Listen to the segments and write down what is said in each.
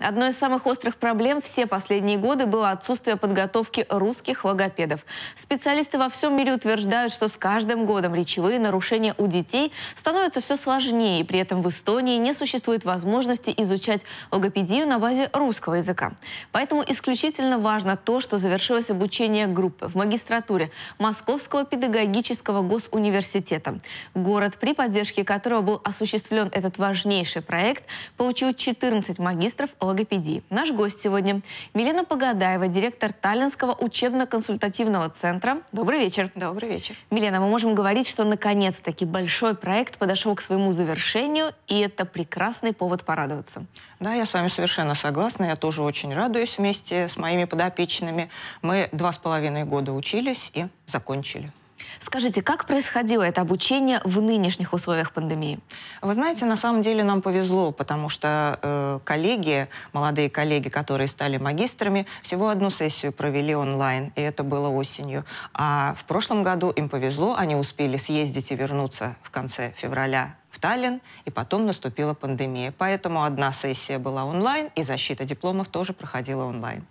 Одной из самых острых проблем все последние годы было отсутствие подготовки русских логопедов. Специалисты во всем мире утверждают, что с каждым годом речевые нарушения у детей становятся все сложнее, и при этом в Эстонии не существует возможности изучать логопедию на базе русского языка. Поэтому исключительно важно то, что завершилось обучение группы в магистратуре Московского педагогического госуниверситета. Город, при поддержке которого был осуществлен этот важнейший проект, получил 14 магистров логопедии. Наш гость сегодня Милена Погадаева, директор Таллинского учебно-консультативного центра. Добрый вечер. Добрый вечер. Милена, мы можем говорить, что наконец-таки большой проект подошел к своему завершению, и это прекрасный повод порадоваться. Да, я с вами совершенно согласна. Я тоже очень радуюсь вместе с моими подопечными. Мы два с половиной года учились и закончили. Скажите, как происходило это обучение в нынешних условиях пандемии? Вы знаете, на самом деле нам повезло, потому что э, коллеги, молодые коллеги, которые стали магистрами, всего одну сессию провели онлайн, и это было осенью. А в прошлом году им повезло, они успели съездить и вернуться в конце февраля Таллин, и потом наступила пандемия. Поэтому одна сессия была онлайн, и защита дипломов тоже проходила онлайн.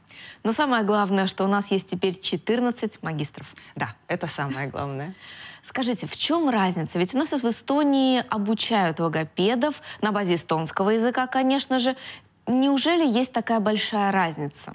Но самое главное, что у нас есть теперь 14 магистров. Да, это самое главное. Скажите, в чем разница? Ведь у нас в Эстонии обучают логопедов на базе эстонского языка, конечно же. Неужели есть такая большая разница?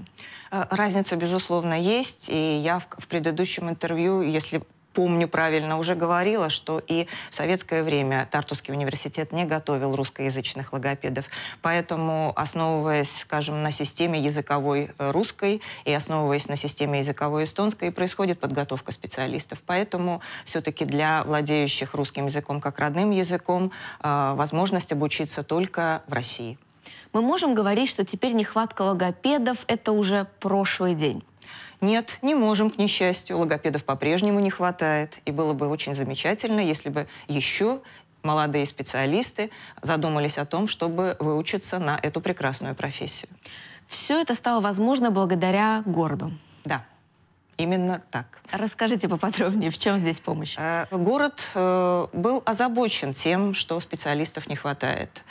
Э, разница, безусловно, есть. И я в, в предыдущем интервью, если помню правильно, уже говорила, что и в советское время Тартусский университет не готовил русскоязычных логопедов. Поэтому, основываясь, скажем, на системе языковой э, русской и основываясь на системе языковой эстонской, происходит подготовка специалистов. Поэтому все-таки для владеющих русским языком как родным языком э, возможность обучиться только в России. Мы можем говорить, что теперь нехватка логопедов – это уже прошлый день. Нет, не можем, к несчастью. Логопедов по-прежнему не хватает. И было бы очень замечательно, если бы еще молодые специалисты задумались о том, чтобы выучиться на эту прекрасную профессию. Все это стало возможно благодаря городу. Да. Именно так. Расскажите поподробнее, в чем здесь помощь? Э, город э, был озабочен тем, что специалистов не хватает.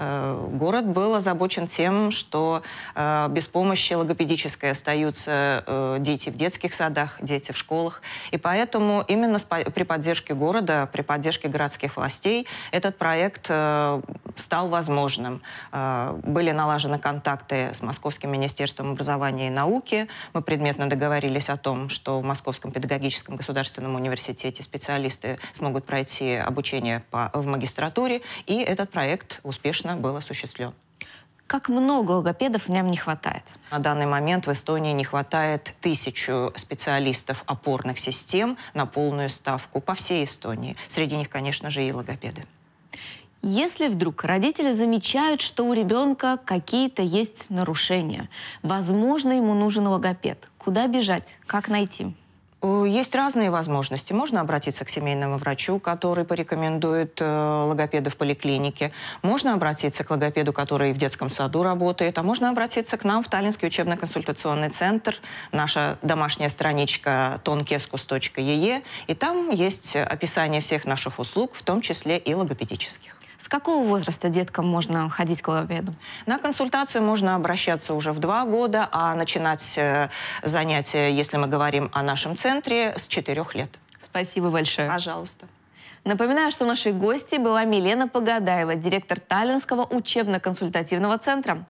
Э, город был озабочен тем, что э, без помощи логопедической остаются э, дети в детских садах, дети в школах. И поэтому именно при поддержке города, при поддержке городских властей этот проект стал возможным. Были налажены контакты с Московским министерством образования и науки. Мы предметно договорились о том, что в Московском педагогическом государственном университете специалисты смогут пройти обучение по, в магистратуре. И этот проект успешно успешно был осуществлен. Как много логопедов нам не хватает? На данный момент в Эстонии не хватает тысячу специалистов опорных систем на полную ставку по всей Эстонии. Среди них, конечно же, и логопеды. Если вдруг родители замечают, что у ребенка какие-то есть нарушения, возможно, ему нужен логопед. Куда бежать? Как найти? Э, есть разные возможности. Можно обратиться к семейному врачу, который порекомендует э, логопеда в поликлинике. Можно обратиться к логопеду, который в детском саду работает. А можно обратиться к нам в Таллинский учебно-консультационный центр. Наша домашняя страничка tonkeskus.ee. И там есть описание всех наших услуг, в том числе и логопедических. С какого возраста деткам можно ходить к логопеду? На консультацию можно обращаться уже в два года, а начинать э, занятия, если мы говорим о нашем центре, с четырех лет. Спасибо большое. Пожалуйста. Напоминаю, что нашей гостьей была Милена Погадаева, директор Таллинского учебно-консультативного центра.